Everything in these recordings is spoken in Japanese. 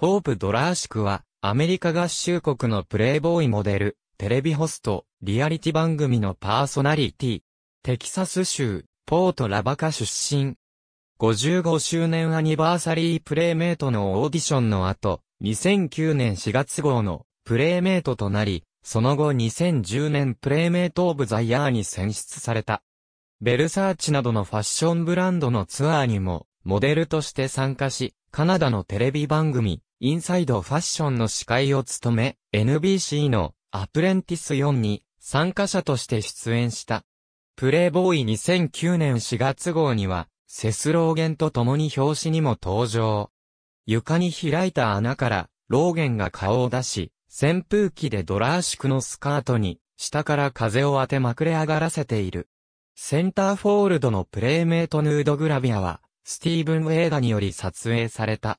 ホープ・ドラーシクは、アメリカ合衆国のプレイボーイモデル、テレビホスト、リアリティ番組のパーソナリティ、テキサス州、ポート・ラバカ出身。55周年アニバーサリープレイメイトのオーディションの後、2009年4月号のプレイメイトとなり、その後2010年プレイメイト・オブ・ザ・イヤーに選出された。ベルサーチなどのファッションブランドのツアーにも、モデルとして参加し、カナダのテレビ番組、インサイドファッションの司会を務め、NBC のアプレンティス4に参加者として出演した。プレイボーイ2009年4月号には、セスローゲンと共に表紙にも登場。床に開いた穴から、ローゲンが顔を出し、扇風機でドラーシクのスカートに、下から風を当てまくれ上がらせている。センターフォールドのプレイメイトヌードグラビアは、スティーブン・ウェイダにより撮影された。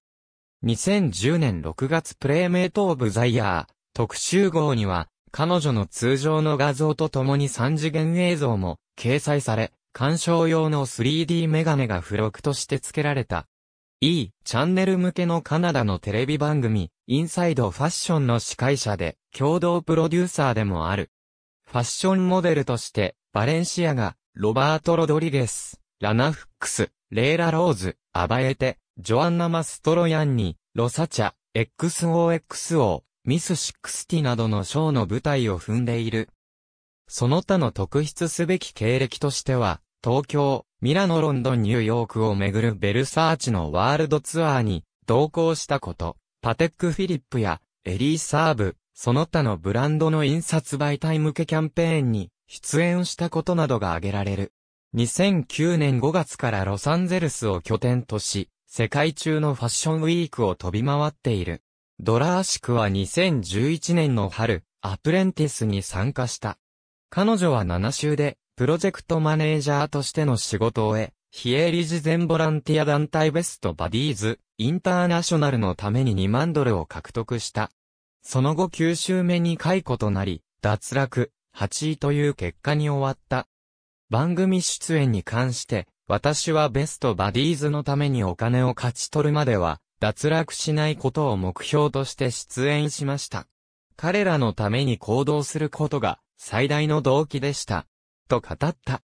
2010年6月プレイメイト・オブ・ザ・イヤー特集号には、彼女の通常の画像と共に3次元映像も掲載され、鑑賞用の 3D メガネが付録として付けられた。E チャンネル向けのカナダのテレビ番組、インサイドファッションの司会者で、共同プロデューサーでもある。ファッションモデルとして、バレンシアが、ロバート・ロドリゲス、ラナ・フックス、レイラ・ローズ、アバエテ、ジョアンナ・マストロヤンニ、ロサチャ、XOXO、ミス・シックスティなどのショーの舞台を踏んでいる。その他の特筆すべき経歴としては、東京、ミラノロンドンニューヨークをめぐるベルサーチのワールドツアーに同行したこと、パテック・フィリップやエリー・サーブ、その他のブランドの印刷媒体向けキャンペーンに出演したことなどが挙げられる。2009年5月からロサンゼルスを拠点とし、世界中のファッションウィークを飛び回っている。ドラーシクは2011年の春、アプレンティスに参加した。彼女は7週で、プロジェクトマネージャーとしての仕事を得、非営利事前ボランティア団体ベストバディーズ、インターナショナルのために2万ドルを獲得した。その後9週目に解雇となり、脱落、8位という結果に終わった。番組出演に関して、私はベストバディーズのためにお金を勝ち取るまでは、脱落しないことを目標として出演しました。彼らのために行動することが最大の動機でした。と語った。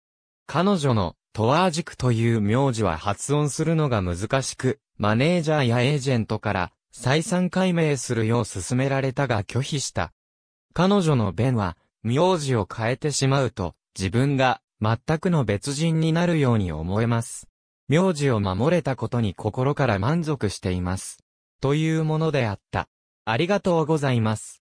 彼女のトワークという名字は発音するのが難しく、マネージャーやエージェントから再三解明するよう勧められたが拒否した。彼女のベンは、名字を変えてしまうと、自分が全くの別人になるように思えます。名字を守れたことに心から満足しています。というものであった。ありがとうございます。